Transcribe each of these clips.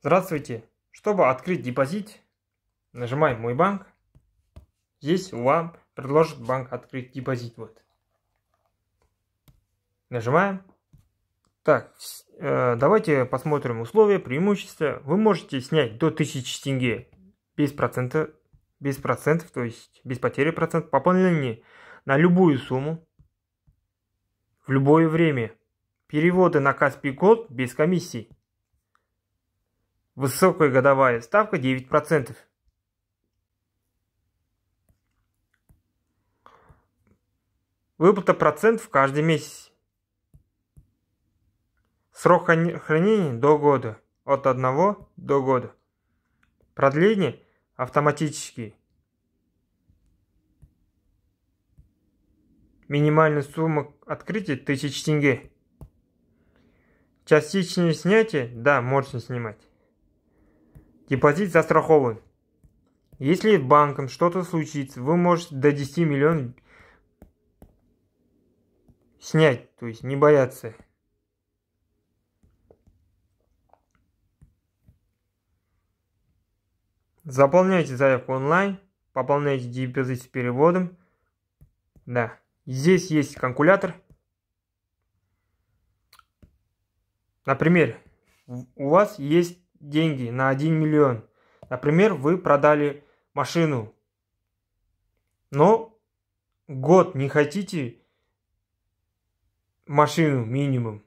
Здравствуйте! Чтобы открыть депозит, нажимаем «Мой банк». Здесь вам предложит банк открыть депозит. Вот. Нажимаем. Так, э, давайте посмотрим условия, преимущества. Вы можете снять до 1000 тенге без процента, без процентов, то есть без потери процентов, пополнение на любую сумму в любое время. Переводы на Каспий Голд без комиссий. Высокая годовая ставка 9%. Выплата процентов каждый месяц. Срок хранения до года. От 1 до года. Продление автоматически. Минимальная сумма открытия 1000 тенге. Частичное снятие, да, можно снимать. Депозит застрахован. Если банком что-то случится, вы можете до 10 миллионов снять, то есть не бояться. Заполняйте заявку онлайн, пополняйте депозит с переводом. Да, здесь есть калькулятор. Например, у вас есть деньги на 1 миллион. Например, вы продали машину, но год не хотите машину минимум.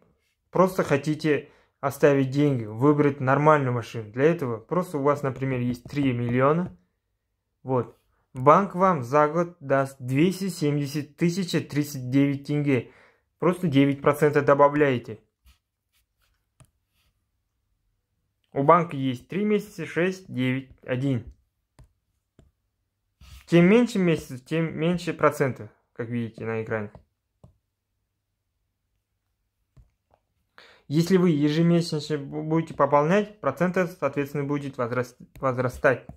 Просто хотите оставить деньги, выбрать нормальную машину. Для этого просто у вас, например, есть 3 миллиона. Вот. Банк вам за год даст 270 тысяч 39 тенге. Просто 9% добавляете. У банка есть 3 месяца, 6, 9, 1. Чем меньше месяцев, тем меньше процентов, как видите на экране. Если вы ежемесячно будете пополнять, проценты, соответственно, будет возраст... возрастать.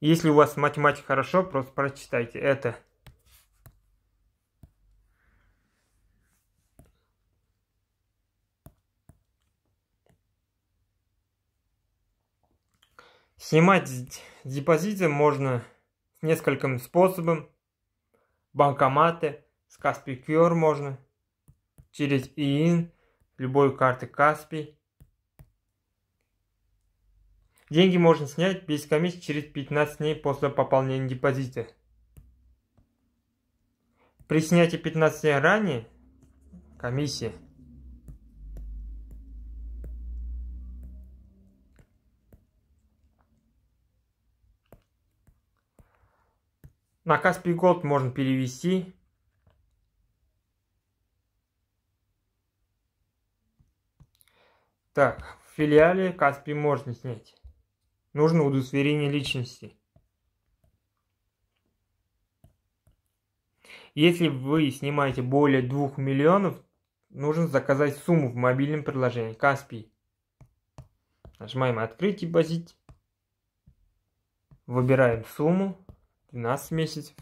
Если у вас математика хорошо, просто прочитайте это. Снимать депозиты можно нескольким способом. Банкоматы, с Каспий Кьюр можно, через ИИН, любой карты Каспий. Деньги можно снять без комиссии через 15 дней после пополнения депозита. При снятии 15 дней ранее комиссия На Каспий Голд можно перевести. Так, в филиале Каспий можно снять. Нужно удостоверение личности. Если вы снимаете более 2 миллионов, нужно заказать сумму в мобильном приложении Каспий. Нажимаем «Открыть базить, Выбираем сумму. 12 месяцев.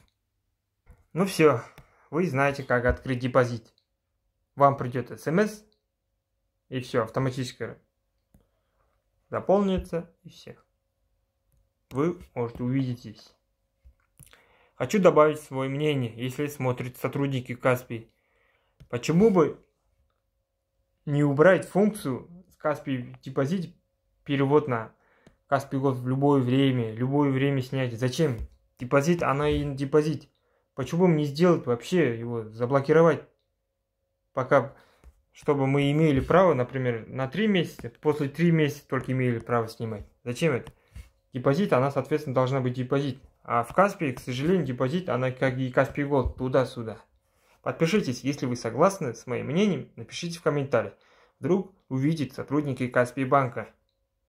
Ну все, вы знаете, как открыть депозит. Вам придет смс, и все, автоматически заполнится, и все. Вы, можете увидеть здесь Хочу добавить свое мнение, если смотрят сотрудники Каспи Почему бы не убрать функцию с Каспи депозит перевод на Каспи год в любое время, любое время снять? Зачем? депозит, она и депозит. Почему бы не сделать вообще его, заблокировать? Пока, чтобы мы имели право, например, на 3 месяца, после 3 месяца только имели право снимать. Зачем это? Депозит, она, соответственно, должна быть депозит. А в Каспии, к сожалению, депозит, она как и Каспий Голд, туда-сюда. Подпишитесь, если вы согласны с моим мнением, напишите в комментариях. Вдруг увидит сотрудники Каспий банка.